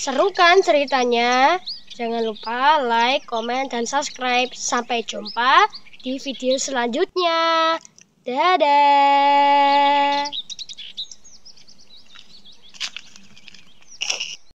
Seru kan ceritanya? Jangan lupa like, comment, dan subscribe. Sampai jumpa di video selanjutnya. Dadah!